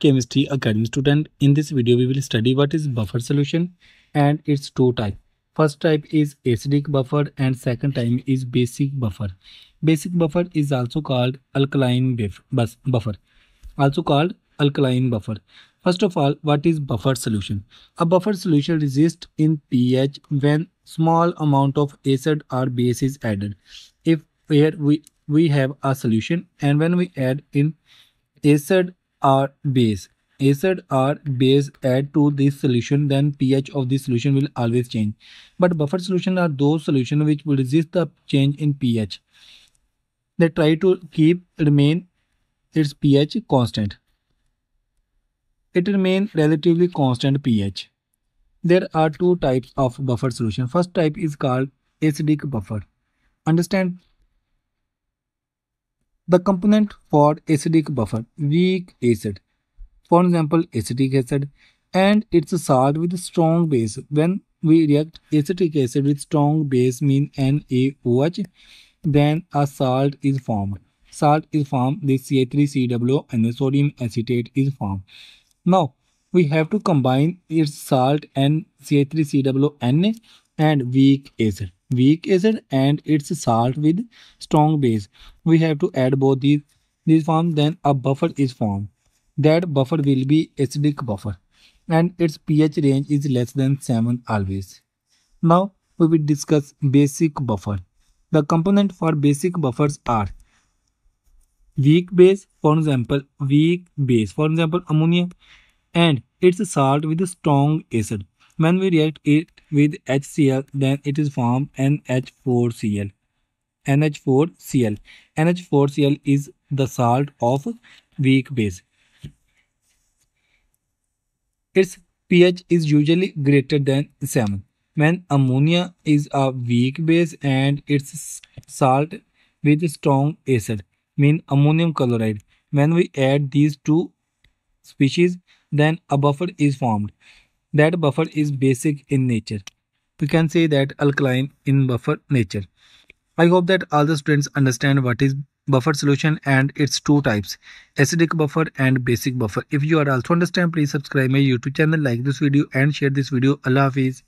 chemistry Academy student in this video we will study what is buffer solution and its two type first type is acidic buffer and second type is basic buffer basic buffer is also called alkaline buffer also called alkaline buffer first of all what is buffer solution a buffer solution resist in P H when small amount of acid or base add where we have a solution and when we add انسڈ base acid or base add to this solution then P H of this solution will always change but buffer solution are the solution change in P H they try to keep runs P H constant it remain relatively constant P H there are two types of buffer solution first type is called acidic buffer understand the component for acidic buffer weak acid for example acetic acid and its salt with strong base when we react acetic acid with strong base mean N A H then a salt is formed salt is form C A three C W N A sodium acetate form now we have to combine salt and C A three C W N and weak acid weak acid and its salt with strong base we have to add both form then a buffer is form that buffer well be acidic buffer and its P H range is less than sevens now discuss basic buffer the component for basic buffers are weak base for example weak base for example ammonium and its salt with strong acid when we react with H C L then it is form N H four C L N H four C L M H four C L is the salt of weak base P H is usually greater than seven when ammonia is a weak base and its salt with strong acid mean ammonium chloride when we add these two species then a buffer is formed that buffer is basic in nature we can see that alkaline in buffer nature I hope that all the students understand what is buffer solution and its two types acidic buffer and basic buffer if you also انڈرسینڈ please subscribe my YouTube channel like this video and share this video اللہ حافظ